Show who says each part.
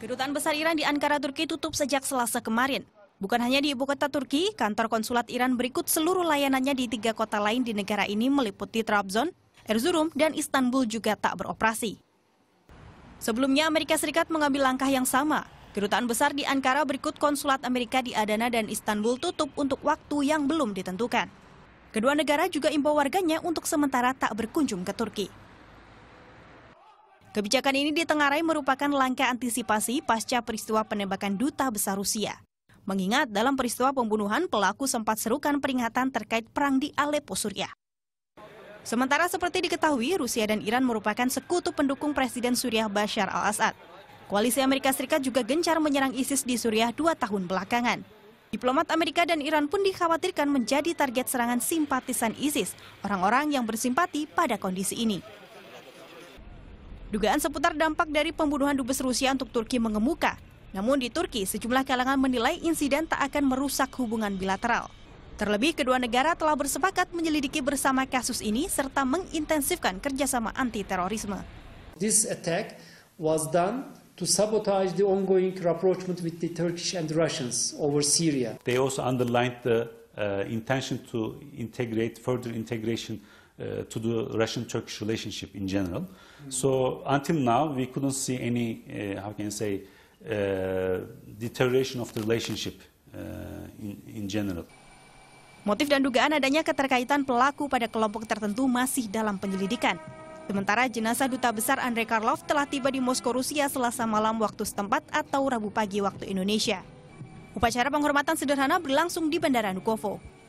Speaker 1: Kedutaan Besar Iran di Ankara, Turki tutup sejak Selasa kemarin. Bukan hanya di ibu kota Turki, kantor konsulat Iran berikut seluruh layanannya di tiga kota lain di negara ini meliputi Trabzon, Erzurum, dan Istanbul juga tak beroperasi. Sebelumnya Amerika Serikat mengambil langkah yang sama. Kedutaan besar di Ankara berikut konsulat Amerika di Adana dan Istanbul tutup untuk waktu yang belum ditentukan. Kedua negara juga imbau warganya untuk sementara tak berkunjung ke Turki. Kebijakan ini ditengarai merupakan langkah antisipasi pasca peristiwa penembakan duta besar Rusia. Mengingat dalam peristiwa pembunuhan pelaku sempat serukan peringatan terkait perang di Aleppo, Suriah. Sementara seperti diketahui, Rusia dan Iran merupakan sekutu pendukung Presiden Suriah Bashar al-Assad. Koalisi Amerika Serikat juga gencar menyerang ISIS di Suriah dua tahun belakangan. Diplomat Amerika dan Iran pun dikhawatirkan menjadi target serangan simpatisan ISIS, orang-orang yang bersimpati pada kondisi ini. Dugaan seputar dampak dari pembunuhan dubes Rusia untuk Turki mengemuka. Namun di Turki, sejumlah kalangan menilai insiden tak akan merusak hubungan bilateral. Terlebih, kedua negara telah bersepakat menyelidiki bersama kasus ini serta mengintensifkan kerjasama anti-terorisme.
Speaker 2: This attack was done to sabotage the ongoing rapprochement with the Turkish and Russians over Syria. They also underlined the uh, intention to integrate further integration uh, to the Russian-Turkish relationship in general. Mm -hmm. So until now, we couldn't see any, uh, how can I say, uh, deterioration of the relationship uh, in, in general.
Speaker 1: Motif dan dugaan adanya keterkaitan pelaku pada kelompok tertentu masih dalam penyelidikan. Sementara jenazah duta besar Andrei Karlov telah tiba di Moskow, Rusia selasa malam waktu setempat atau Rabu pagi waktu Indonesia. Upacara penghormatan sederhana berlangsung di Bandara Nukovo.